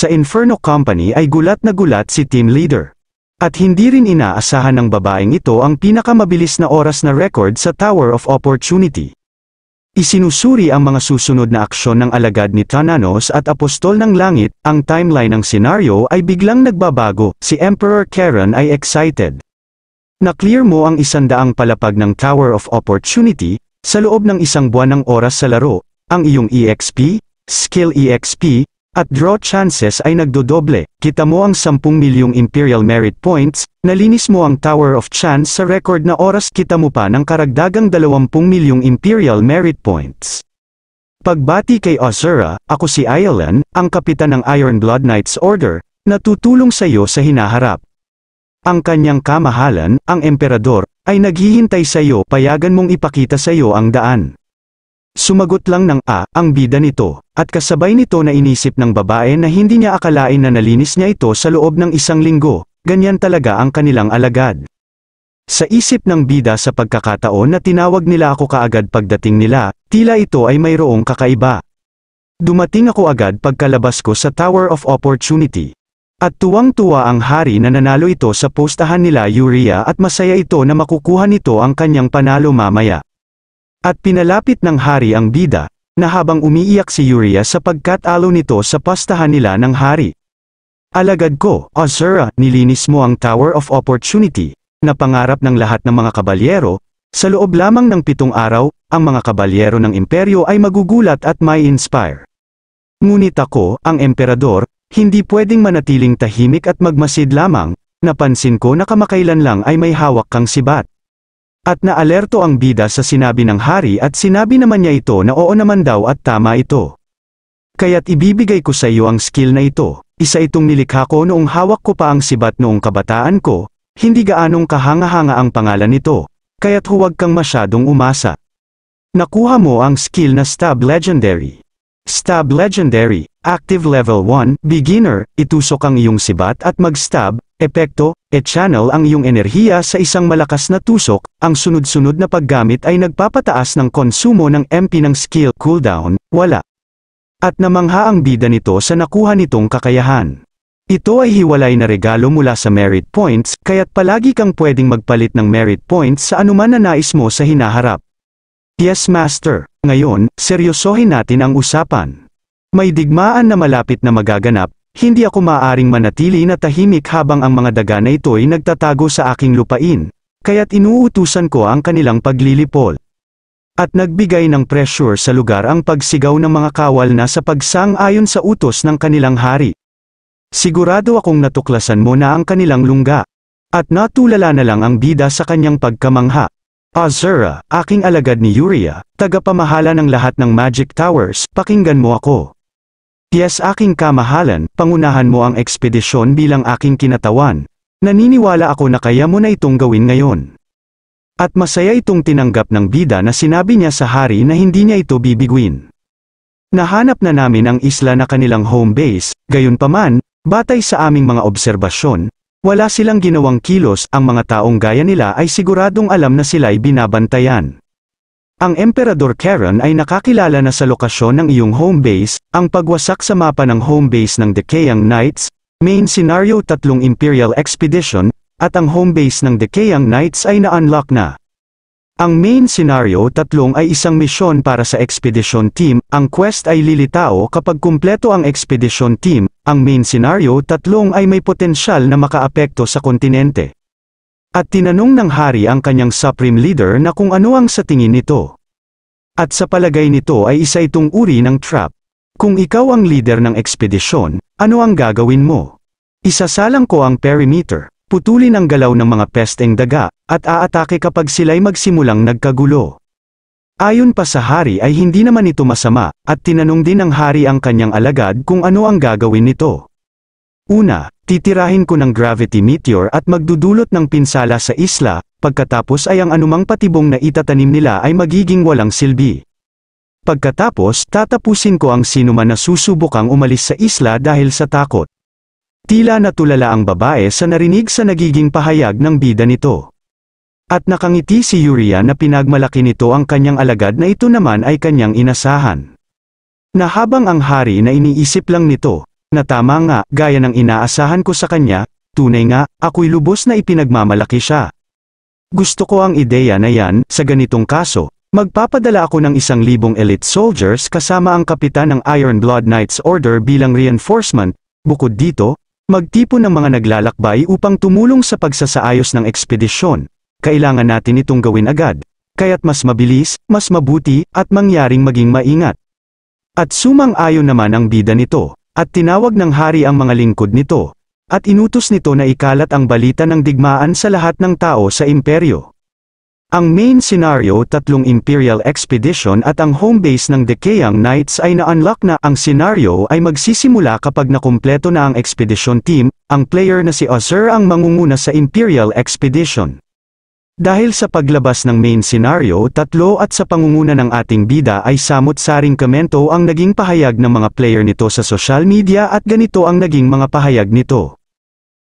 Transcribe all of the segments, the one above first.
sa Inferno Company ay gulat na gulat si team leader. At hindi rin inaasahan ng babaeng ito ang pinakamabilis na oras na record sa Tower of Opportunity. Isinusuri ang mga susunod na aksyon ng alagad ni Thananos at Apostol ng Langit, ang timeline ng senaryo ay biglang nagbabago, si Emperor Karen ay excited. Na-clear mo ang isandaang palapag ng Tower of Opportunity, sa loob ng isang buwan ng oras sa laro, ang iyong EXP, Skill EXP, at draw chances ay nagdodoble, kita mo ang 10 milyong Imperial Merit Points, nalinis mo ang Tower of Chance sa record na oras kita mo pa ng karagdagang 20 milyong Imperial Merit Points. Pagbati kay Azura, ako si Aylan, ang kapitan ng Iron Blood Knights Order, natutulong sa iyo sa hinaharap. Ang kanyang kamahalan, ang emperador, ay naghihintay sa iyo payagan mong ipakita sa iyo ang daan. Sumagot lang ng A, ang bida nito, at kasabay nito na inisip ng babae na hindi niya akalain na nalinis niya ito sa loob ng isang linggo, ganyan talaga ang kanilang alagad. Sa isip ng bida sa pagkakataon na tinawag nila ako kaagad pagdating nila, tila ito ay mayroong kakaiba. Dumating ako agad pagkalabas ko sa Tower of Opportunity. At tuwang-tuwa ang hari na nanalo ito sa postahan nila Yuria at masaya ito na makukuha nito ang kanyang panalo mamaya. At pinalapit ng hari ang bida, na habang umiiyak si Yuria sapagkat alo nito sa pastahan nila ng hari. Alagad ko, Azura, ah, ah, nilinis mo ang Tower of Opportunity, na pangarap ng lahat ng mga kabalyero, sa loob lamang ng pitong araw, ang mga kabalyero ng imperyo ay magugulat at may inspire. Ngunit ako, ang emperador, hindi pwedeng manatiling tahimik at magmasid lamang, napansin ko na kamakailan lang ay may hawak kang sibat. At naalerto ang bida sa sinabi ng hari at sinabi naman niya ito na oo naman daw at tama ito. Kaya't ibibigay ko sa iyo ang skill na ito. Isa itong nilikha ko noong hawak ko pa ang sibat noong kabataan ko, hindi gaanong kahanga-hanga ang pangalan nito, kaya't huwag kang masyadong umasa. Nakuha mo ang skill na Stab Legendary. Stab Legendary, Active Level 1, Beginner, itusok ang iyong sibat at mag-stab, epekto, e-channel ang iyong enerhiya sa isang malakas na tusok, ang sunod-sunod na paggamit ay nagpapataas ng konsumo ng MP ng skill cooldown, wala. At namangha ang bida nito sa nakuha nitong kakayahan. Ito ay hiwalay na regalo mula sa merit points, kaya't palagi kang pwedeng magpalit ng merit points sa anuman na nais mo sa hinaharap. Yes Master, ngayon, seryosohin natin ang usapan. May digmaan na malapit na magaganap, hindi ako maaring manatili na tahimik habang ang mga daga na ito ay nagtatago sa aking lupain, kaya't inuutusan ko ang kanilang paglilipol. At nagbigay ng pressure sa lugar ang pagsigaw ng mga kawal na sa pagsang ayon sa utos ng kanilang hari. Sigurado akong natuklasan mo na ang kanilang lungga. At natulala na lang ang bida sa kanyang pagkamangha. Azura, aking alagad ni Yuria, tagapamahala ng lahat ng Magic Towers, pakinggan mo ako. Yes aking kamahalan, pangunahan mo ang ekspedisyon bilang aking kinatawan. Naniniwala ako na kaya mo na itong gawin ngayon. At masaya itong tinanggap ng bida na sinabi niya sa hari na hindi niya ito bibiguin. Nahanap na namin ang isla na kanilang home base, gayunpaman, batay sa aming mga obserbasyon, wala silang ginawang kilos, ang mga taong gaya nila ay siguradong alam na sila'y binabantayan. Ang Emperador Karen ay nakakilala na sa lokasyon ng iyong home base, ang pagwasak sa mapa ng home base ng Decayang Knights, main scenario tatlong Imperial Expedition, at ang home base ng Decayang Knights ay na-unlock na. Ang main scenario tatlong ay isang misyon para sa expedition team, ang quest ay lilitao kapag kumpleto ang expedition team, ang main scenario tatlong ay may potensyal na makaapekto sa kontinente. At tinanong ng hari ang kanyang supreme leader na kung ano ang sa tingin nito. At sa palagay nito ay isa itong uri ng trap. Kung ikaw ang leader ng ekspedisyon, ano ang gagawin mo? Isasalang ko ang perimeter, putulin ang galaw ng mga pesteng daga, at aatake kapag sila'y magsimulang nagkagulo. Ayon pa sa hari ay hindi naman ito masama, at tinanong din ng hari ang kanyang alagad kung ano ang gagawin nito. Una, titirahin ko ng gravity meteor at magdudulot ng pinsala sa isla, pagkatapos ay ang anumang patibong na itatanim nila ay magiging walang silbi. Pagkatapos tatapusin ko ang sinuman na susubukang umalis sa isla dahil sa takot. Tila natulala ang babae sa narinig sa nagiging pahayag ng bida nito. At nakangiti si Yuria na pinagmalaki nito ang kanyang alagad na ito naman ay kanyang inasahan. Na habang ang hari na iniisip lang nito, na tama nga, gaya ng inaasahan ko sa kanya, tunay nga, ako'y lubos na ipinagmamalaki siya. Gusto ko ang ideya na yan, sa ganitong kaso, magpapadala ako ng isang libong elite soldiers kasama ang kapitan ng Iron Blood Knights Order bilang reinforcement, bukod dito, magtipon ng mga naglalakbay upang tumulong sa pagsasaayos ng ekspedisyon. Kailangan natin itong gawin agad kaya't mas mabilis, mas mabuti, at mangyaring maging maingat. At sumang-ayon naman ang bida nito. At tinawag ng hari ang mga lingkod nito, at inutos nito na ikalat ang balita ng digmaan sa lahat ng tao sa imperyo. Ang main scenario tatlong Imperial Expedition at ang home base ng Decayang Knights ay na-unlock na ang scenario ay magsisimula kapag nakumpleto na ang expedition team, ang player na si Azur ang mangunguna sa Imperial Expedition. Dahil sa paglabas ng main scenario tatlo at sa pangunguna ng ating bida ay samot-saring komento ang naging pahayag ng mga player nito sa social media at ganito ang naging mga pahayag nito.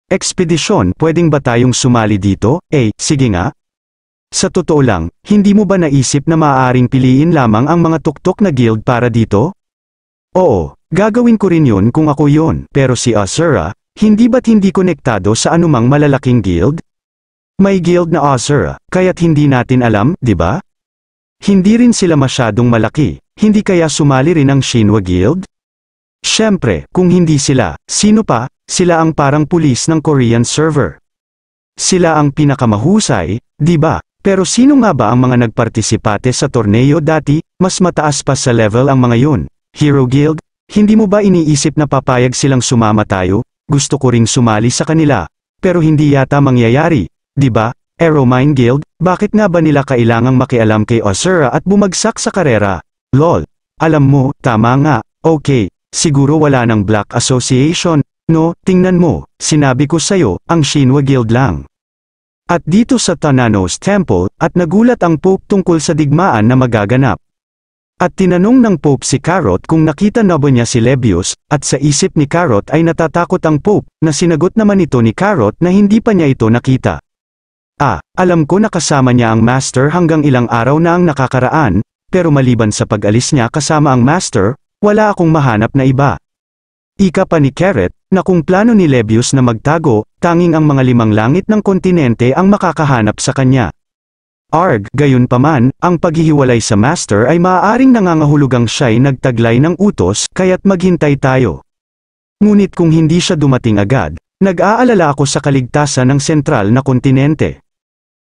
Expedition, pwedeng ba tayong sumali dito? Eh, sige nga. Sa totoo lang, hindi mo ba naisip na maaaring piliin lamang ang mga tuktok na guild para dito? Oo, gagawin ko rin yun kung ako yun. Pero si Asura, hindi ba't hindi konektado sa anumang malalaking guild? May guild na Osir, ah, ah, kaya't hindi natin alam, di ba? Hindi rin sila masyadong malaki, hindi kaya sumali rin ang Shinwa Guild? Siyempre, kung hindi sila, sino pa? Sila ang parang pulis ng Korean server. Sila ang pinakamahusay, di ba? Pero sino nga ba ang mga nagpartisipate sa torneo dati, mas mataas pa sa level ang mga yun? Hero Guild? Hindi mo ba iniisip na papayag silang sumama tayo? Gusto ko ring sumali sa kanila. Pero hindi yata mangyayari, Di ba, Aeromine Guild, bakit nga ba nila kailangang makialam kay Osura at bumagsak sa karera? Lol. Alam mo, tama nga, okay, siguro wala ng Black Association, no, tingnan mo, sinabi ko sa'yo, ang Shinwa Guild lang. At dito sa Tananos Temple, at nagulat ang Pope tungkol sa digmaan na magaganap. At tinanong ng Pope si Carrot kung nakita na ba niya si Lebius, at sa isip ni Carrot ay natatakot ang Pope, na sinagot naman ito ni Carrot na hindi pa niya ito nakita. Ah, alam ko nakasama niya ang master hanggang ilang araw na ang nakakaraan, pero maliban sa pag-alis niya kasama ang master, wala akong mahanap na iba. Ika pa ni Carrot, na kung plano ni Lebius na magtago, tanging ang mga limang langit ng kontinente ang makakahanap sa kanya. Arg, gayunpaman, ang paghihiwalay sa master ay maaaring nangangahulugang siya'y nagtaglay ng utos, kaya't maghintay tayo. Ngunit kung hindi siya dumating agad, Nag-aalala ako sa kaligtasan ng sentral na kontinente.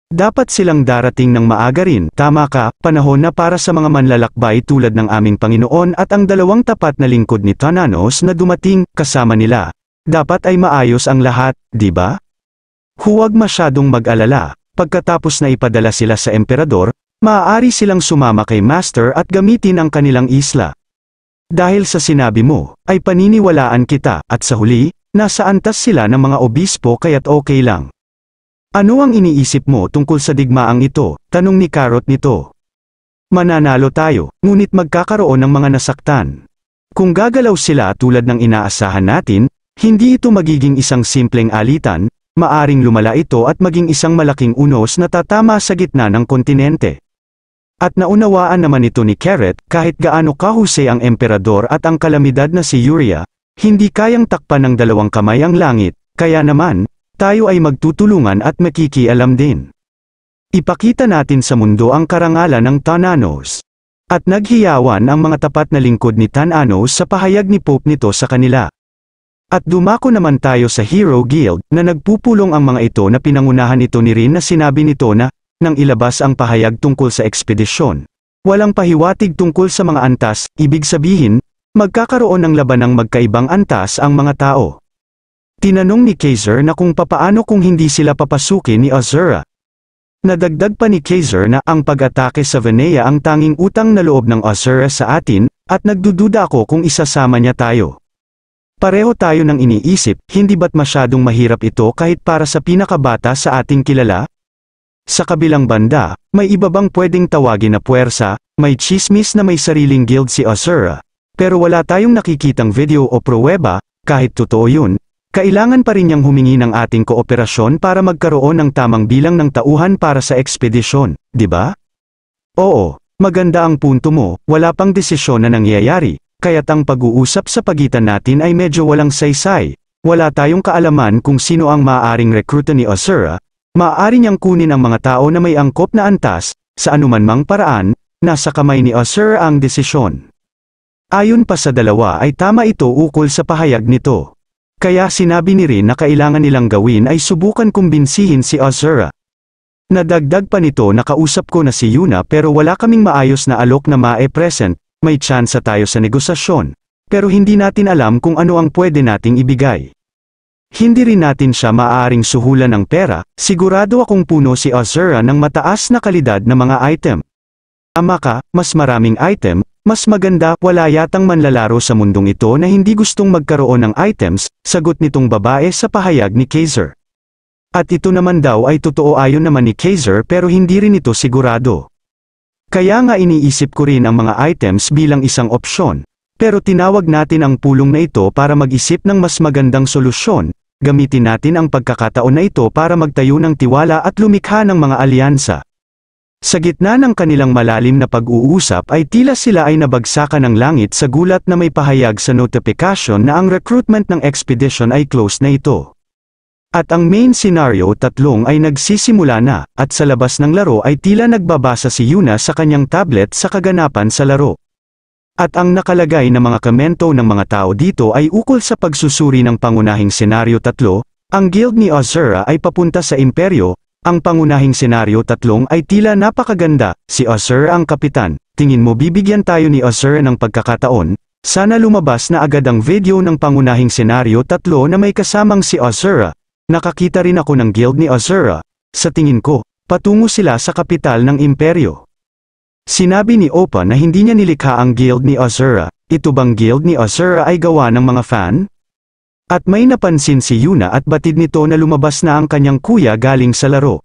Dapat silang darating ng maaga rin, tama ka, panahon na para sa mga manlalakbay tulad ng aming Panginoon at ang dalawang tapat na lingkod ni Tananos na dumating, kasama nila. Dapat ay maayos ang lahat, di ba? Huwag masyadong mag-alala, pagkatapos na ipadala sila sa emperador, maaari silang sumama kay Master at gamitin ang kanilang isla. Dahil sa sinabi mo, ay paniniwalaan kita, at sa huli, Nasa antas sila ng mga obispo kaya't okay lang. Ano ang iniisip mo tungkol sa digmaang ito? Tanong ni Carrot nito. Mananalo tayo, ngunit magkakaroon ng mga nasaktan. Kung gagalaw sila tulad ng inaasahan natin, hindi ito magiging isang simpleng alitan, maaring lumala ito at maging isang malaking unos na tatama sa gitna ng kontinente. At naunawaan naman ito ni Carrot, kahit gaano kahusay ang emperador at ang kalamidad na si Yuria, hindi kayang takpan ng dalawang kamay ang langit, kaya naman, tayo ay magtutulungan at makikialam din. Ipakita natin sa mundo ang karangalan ng Tananos. At naghiyawan ang mga tapat na lingkod ni Tananos sa pahayag ni Pope nito sa kanila. At dumako naman tayo sa Hero Guild na nagpupulong ang mga ito na pinangunahan ito ni Rin na sinabi nito na, nang ilabas ang pahayag tungkol sa ekspedisyon. Walang pahiwatig tungkol sa mga antas, ibig sabihin, Magkakaroon ng labanang magkaibang antas ang mga tao. Tinanong ni Kaiser na kung papaano kung hindi sila papasukin ni Azura. Nadagdag pa ni Kaiser na ang pag-atake sa Venea ang tanging utang na loob ng Azura sa atin, at nagdududa ako kung isasama niya tayo. Pareho tayo ng iniisip, hindi ba't masyadong mahirap ito kahit para sa pinakabata sa ating kilala? Sa kabilang banda, may iba bang pwedeng tawagin na puwersa, may chismis na may sariling guild si Azura, pero wala tayong nakikitang video o pruweba, kahit totoo yun, kailangan pa rin niyang humingi ng ating kooperasyon para magkaroon ng tamang bilang ng tauhan para sa ekspedisyon, di ba? Oo, maganda ang punto mo, wala pang desisyon na nangyayari, kaya't ang pag-uusap sa pagitan natin ay medyo walang saysay. Wala tayong kaalaman kung sino ang maaaring rekruta ni Osura, maaari niyang kunin ang mga tao na may angkop na antas, sa anuman mang paraan, nasa kamay ni Osura ang desisyon. Ayon pa sa dalawa ay tama ito ukol sa pahayag nito. Kaya sinabi ni Rin na kailangan nilang gawin ay subukan kumbinsihin si Azura. Nadagdag pa nito na kausap ko na si Yuna pero wala kaming maayos na alok na ma-present, may tsansa tayo sa negosasyon. Pero hindi natin alam kung ano ang pwede nating ibigay. Hindi rin natin siya maaaring suhulan ng pera, sigurado akong puno si Azura ng mataas na kalidad na mga item. Ama ka, mas maraming item, mas maganda, wala yatang manlalaro sa mundong ito na hindi gustong magkaroon ng items, sagot nitong babae sa pahayag ni Kaiser. At ito naman daw ay totoo ayon naman ni Kaiser pero hindi rin ito sigurado. Kaya nga iniisip ko rin ang mga items bilang isang opsyon. Pero tinawag natin ang pulong na ito para mag-isip ng mas magandang solusyon, gamitin natin ang pagkakataon na ito para magtayo ng tiwala at lumikha ng mga alyansa. Sa gitna ng kanilang malalim na pag-uusap ay tila sila ay nabagsakan ng langit sa gulat na may pahayag sa notification na ang recruitment ng expedition ay close na ito. At ang main scenario tatlong ay nagsisimula na, at sa labas ng laro ay tila nagbabasa si Yuna sa kanyang tablet sa kaganapan sa laro. At ang nakalagay na mga komento ng mga tao dito ay ukol sa pagsusuri ng pangunahing senaryo tatlo, ang guild ni Azura ay papunta sa imperyo, ang pangunahing senaryo tatlong ay tila napakaganda, si Osir ang kapitan, tingin mo bibigyan tayo ni Osir ng pagkakataon, sana lumabas na agad ang video ng pangunahing senaryo tatlo na may kasamang si Osira. Nakakita rin ako ng guild ni Osira. Sa tingin ko, patungo sila sa kapital ng imperyo. Sinabi ni Opa na hindi niya nilikha ang guild ni Osira, ito bang guild ni Osira ay gawa ng mga fan? At may napansin si Yuna at batid nito na lumabas na ang kanyang kuya galing sa laro.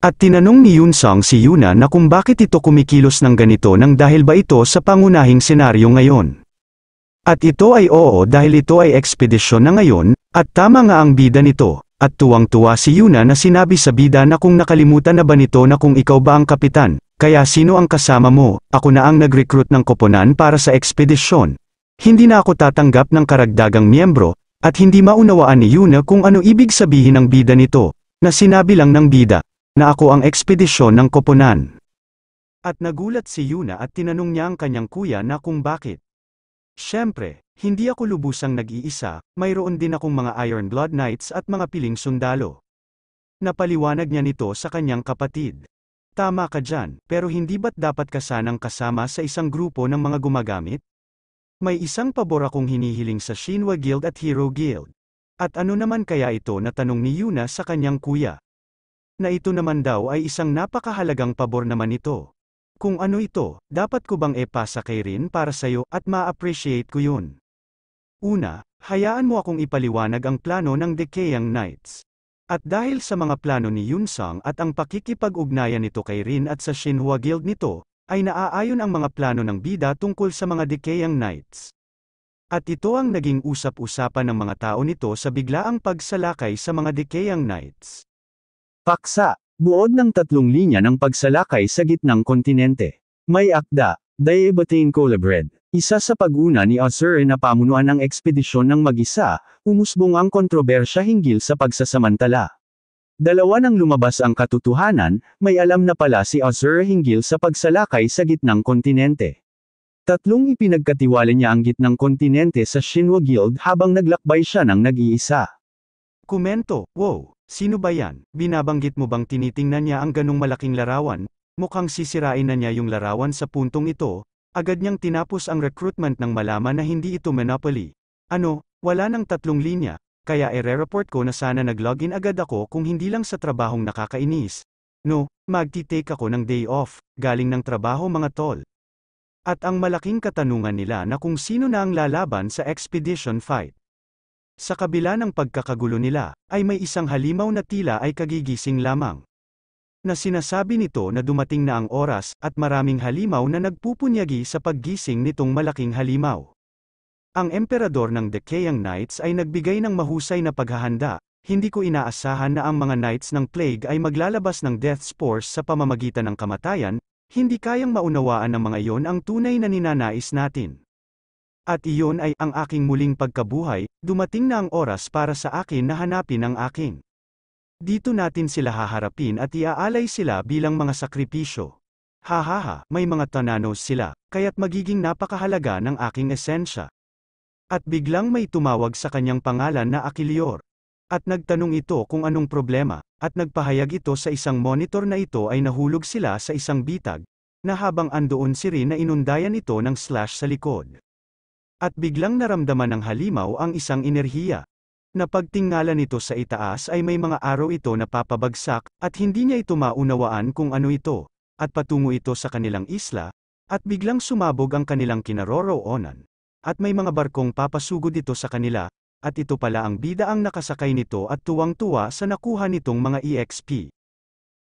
At tinanong ni Yun Song si Yuna na kung bakit ito kumikilos ng ganito nang dahil ba ito sa pangunahing senaryo ngayon. At ito ay oo dahil ito ay ekspedisyon na ngayon, at tama nga ang bida nito, at tuwang-tuwa si Yuna na sinabi sa bida na kung nakalimutan na ba nito na kung ikaw ba ang kapitan, kaya sino ang kasama mo, ako na ang nag-recruit ng koponan para sa ekspedisyon. Hindi na ako tatanggap ng karagdagang miyembro, at hindi maunawaan ni Yuna kung ano ibig sabihin ng bida nito, na sinabi lang ng bida, na ako ang ekspedisyon ng koponan. At nagulat si Yuna at tinanong niya ang kanyang kuya na kung bakit. Siyempre, hindi ako lubusang nag-iisa, mayroon din akong mga Iron Blood Knights at mga piling sundalo. Napaliwanag niya nito sa kanyang kapatid. Tama ka dyan, pero hindi ba't dapat ka sanang kasama sa isang grupo ng mga gumagamit? May isang pabor akong hinihiling sa Shinwa Guild at Hero Guild. At ano naman kaya ito na tanong ni Yuna sa kanyang kuya? Na ito naman daw ay isang napakahalagang pabor naman ito. Kung ano ito, dapat ko bang epasa kay Rin para sayo at ma-appreciate ko yun? Una, hayaan mo akong ipaliwanag ang plano ng Decayang Knights. At dahil sa mga plano ni Yunsang at ang pakikipag-ugnayan nito kay Rin at sa Shinhwa Guild nito, ay naaayon ang mga plano ng bida tungkol sa mga decaying Knights. At ito ang naging usap-usapan ng mga tao nito sa biglaang pagsalakay sa mga decaying Knights. Paksa, buod ng tatlong linya ng pagsalakay sa gitnang kontinente. May akda, Diabatane Colabred, isa sa pag-una ni Azure na pamunuan ng ekspedisyon ng mag-isa, umusbong ang kontrobersya hinggil sa pagsasamantala. Dalawa nang lumabas ang katotohanan, may alam na pala si Azur Hinggil sa pagsalakay sa gitnang kontinente. Tatlong ipinagkatiwala niya ang gitnang kontinente sa Shinwa Guild habang naglakbay siya ng nag-iisa. Kumento, wow, sino ba yan? Binabanggit mo bang tinitingnan niya ang ganong malaking larawan? Mukhang sisirain na niya yung larawan sa puntong ito, agad niyang tinapos ang recruitment nang malaman na hindi ito monopoly. Ano, wala ng tatlong linya, kaya ere-report ko na sana nag-login agad ako kung hindi lang sa trabahong nakakainis. No, magti-take ako ng day off, galing ng trabaho mga tol. At ang malaking katanungan nila na kung sino na ang lalaban sa expedition fight. Sa kabila ng pagkakagulo nila, ay may isang halimaw na tila ay kagigising lamang na sinasabi nito na dumating na ang oras at maraming halimaw na nagpupunyagi sa paggising nitong malaking halimaw. Ang emperador ng The Kayang Knights ay nagbigay ng mahusay na paghahanda, hindi ko inaasahan na ang mga Knights ng Plague ay maglalabas ng Death Spores sa pamamagitan ng kamatayan, hindi kayang maunawaan ng mga iyon ang tunay na ninanais natin. At iyon ay ang aking muling pagkabuhay, dumating na ang oras para sa akin na hanapin ang aking. Dito natin sila haharapin at iaalay sila bilang mga sakripisyo. Hahaha, may mga tananos sila, kaya't magiging napakahalaga ng aking esensya. At biglang may tumawag sa kanyang pangalan na Akilior. At nagtanong ito kung anong problema, at nagpahayag ito sa isang monitor na ito ay nahulog sila sa isang bitag, na habang andoon si Rin na inundayan ito ng slash sa likod. At biglang naramdaman ng halimaw ang isang enerhiya. Napagtingala nito sa itaas ay may mga araw ito na papabagsak, at hindi niya ito maunawaan kung ano ito, at patungo ito sa kanilang isla, at biglang sumabog ang kanilang kinaroroonan at may mga barkong papasugod ito sa kanila, at ito pala ang bida ang nakasakay nito at tuwang-tuwa sa nakuha nitong mga EXP.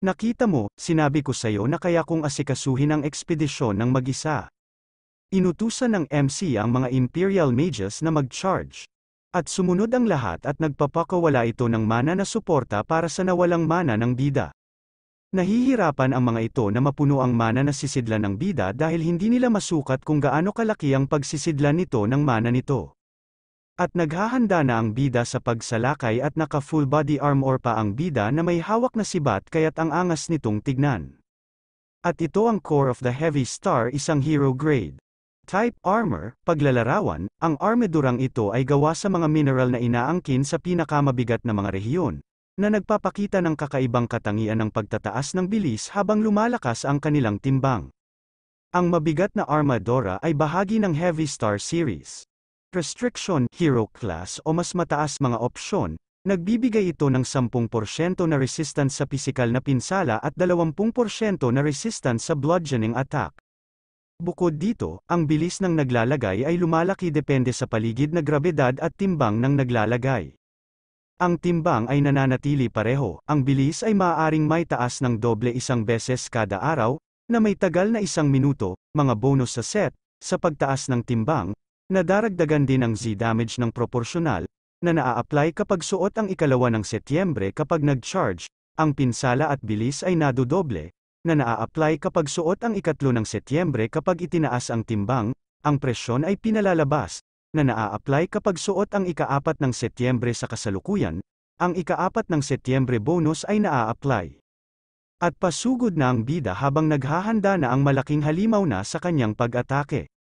Nakita mo, sinabi ko sayo na kaya kong asikasuhin ang ekspedisyon ng mag-isa. Inutusan ng MC ang mga Imperial Mages na mag-charge. At sumunod ang lahat at nagpapakawala ito ng mana na suporta para sa nawalang mana ng bida. Nahihirapan ang mga ito na mapuno ang mana na sisidlan ng bida dahil hindi nila masukat kung gaano kalaki ang pagsisidlan nito ng mana nito. At naghahanda na ang bida sa pagsalakay at naka full body armor pa ang bida na may hawak na sibat kaya't ang angas nitong tignan. At ito ang core of the heavy star isang hero grade. Type armor, paglalarawan, ang armadurang ito ay gawa sa mga mineral na inaangkin sa pinakamabigat na mga rehiyon, na nagpapakita ng kakaibang katangian ng pagtataas ng bilis habang lumalakas ang kanilang timbang. Ang mabigat na Armadora ay bahagi ng Heavy Star Series. Restriction, Hero Class o mas mataas mga opsyon, Nagbibigay ito ng 10% na resistance sa pisikal na pinsala at 20% na resistance sa bludgeoning attack. Bukod dito, ang bilis ng naglalagay ay lumalaki depende sa paligid na grabedad at timbang ng naglalagay. Ang timbang ay nananatili pareho, ang bilis ay maaaring may taas ng doble isang beses kada araw, na may tagal na isang minuto, mga bonus sa set, sa pagtaas ng timbang, nadaragdagan din ang Z-damage ng proporsyonal, na naa-apply kapag suot ang ikalawa ng Setyembre kapag nag-charge, ang pinsala at bilis ay nadodoble, na naa-apply kapag suot ang ikatlo ng Setyembre kapag itinaas ang timbang, ang presyon ay pinalalabas, na naa-apply kapag suot ang ikaapat ng Setyembre sa kasalukuyan, ang ikaapat ng Setyembre bonus ay naa-apply. At pasugod na ang bida habang naghahanda na ang malaking halimaw na sa kanyang pag-atake.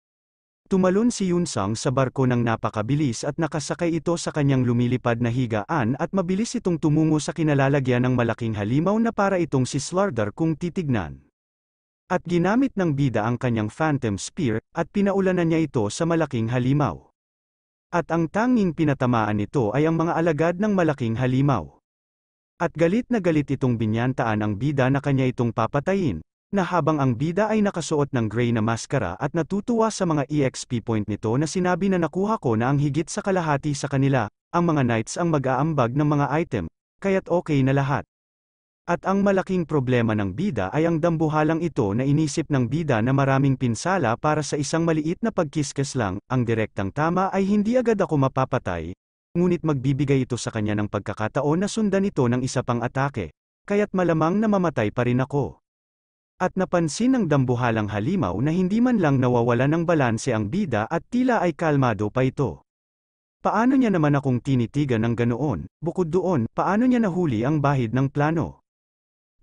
Tumalon si Yunsang sa barko ng napakabilis at nakasakay ito sa kanyang lumilipad na higaan at mabilis itong tumungo sa kinalalagyan ng malaking halimaw na para itong si Slardar kung titignan. At ginamit ng bida ang kanyang phantom spear, at pinaulanan niya ito sa malaking halimaw. At ang tanging pinatamaan nito ay ang mga alagad ng malaking halimaw. At galit na galit itong binyantaan ang bida na kanya itong papatayin, na habang ang bida ay nakasuot ng gray na maskara at natutuwa sa mga EXP point nito na sinabi na nakuha ko na ang higit sa kalahati sa kanila, ang mga knights ang mag-aambag ng mga item, kaya't okay na lahat. At ang malaking problema ng bida ay ang dambuhalang ito na inisip ng bida na maraming pinsala para sa isang maliit na pagkiskes lang, ang direktang tama ay hindi agad ako mapapatay, ngunit magbibigay ito sa kanya ng pagkakataon na sundan ito ng isa pang atake, kaya't malamang na mamatay pa rin ako. At napansin ng dambuhalang halimaw na hindi man lang nawawala ng balanse ang bida at tila ay kalmado pa ito. Paano niya naman akong tinitigan ng ganoon, bukod doon, paano niya nahuli ang bahid ng plano?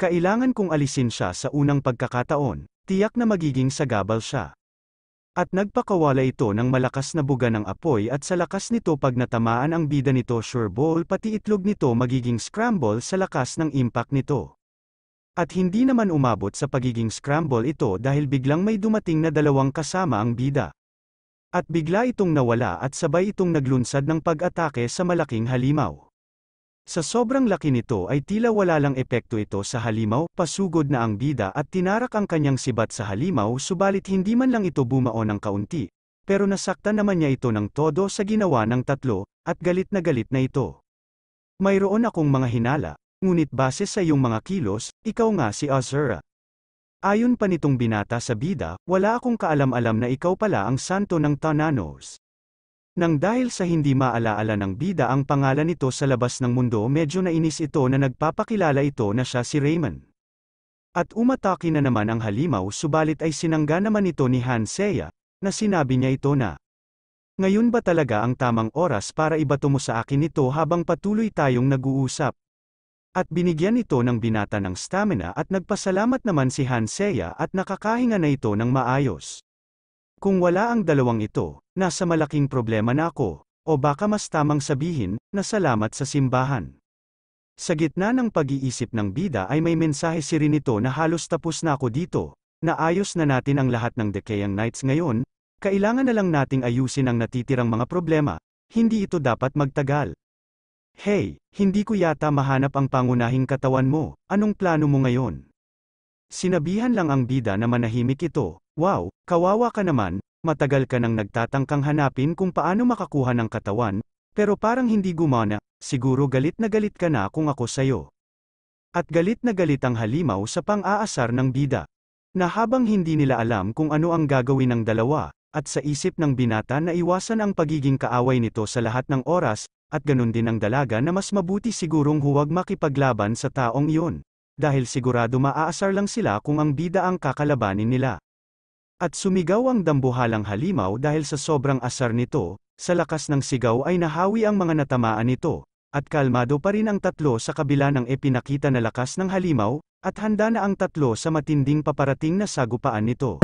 Kailangan kong alisin siya sa unang pagkakataon, tiyak na magiging sagabal siya. At nagpakawala ito ng malakas na buga ng apoy at sa lakas nito pag natamaan ang bida nito sure ball pati itlog nito magiging scramble sa lakas ng impact nito. At hindi naman umabot sa pagiging scramble ito dahil biglang may dumating na dalawang kasama ang bida. At bigla itong nawala at sabay itong naglunsad ng pag-atake sa malaking halimaw. Sa sobrang laki nito ay tila wala lang epekto ito sa halimaw, pasugod na ang bida at tinarak ang kanyang sibat sa halimaw subalit hindi man lang ito bumaon ng kaunti, pero nasakta naman niya ito ng todo sa ginawa ng tatlo, at galit na galit na ito. Mayroon akong mga hinala, ngunit base sa iyong mga kilos, ikaw nga si Azura. Ayon pa nitong binata sa bida, wala akong kaalam-alam na ikaw pala ang santo ng Tananos. Nang dahil sa hindi maalaala ng bida ang pangalan nito sa labas ng mundo medyo nainis ito na nagpapakilala ito na siya si Raymond. At umatake na naman ang halimaw subalit ay sinangga naman ito ni Hansea, na sinabi niya ito na, Ngayon ba talaga ang tamang oras para ibato mo sa akin ito habang patuloy tayong nag-uusap? At binigyan ito ng binata ng stamina at nagpasalamat naman si Hansea at nakakahinga na ito ng maayos. Kung wala ang dalawang ito, nasa malaking problema na ako, o baka mas tamang sabihin, na salamat sa simbahan. Sa gitna ng pag-iisip ng bida ay may mensahe si Rinito na halos tapos na ako dito, na ayos na natin ang lahat ng Decayang Knights ngayon, kailangan na lang nating ayusin ang natitirang mga problema, hindi ito dapat magtagal. Hey, hindi ko yata mahanap ang pangunahing katawan mo, anong plano mo ngayon? Sinabihan lang ang bida na manahimik ito, Wow, kawawa ka naman, matagal ka nang nagtatangkang hanapin kung paano makakuha ng katawan, pero parang hindi gumana, siguro galit na galit ka na kung ako sayo. At galit na galit ang halimaw sa pang-aasar ng bida. Na habang hindi nila alam kung ano ang gagawin ng dalawa, at sa isip ng binata na iwasan ang pagiging kaaway nito sa lahat ng oras, at ganun din ang dalaga na mas mabuti sigurong huwag makipaglaban sa taong iyon. Dahil sigurado maaasar lang sila kung ang bida ang kakalabanin nila. At sumigaw ang dambuhalang halimaw dahil sa sobrang asar nito, sa lakas ng sigaw ay nahawi ang mga natamaan nito, at kalmado pa rin ang tatlo sa kabila ng epinakita na lakas ng halimaw, at handa na ang tatlo sa matinding paparating na sagupaan nito.